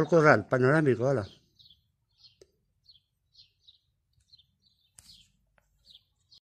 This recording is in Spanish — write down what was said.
el corral, panorámico, hola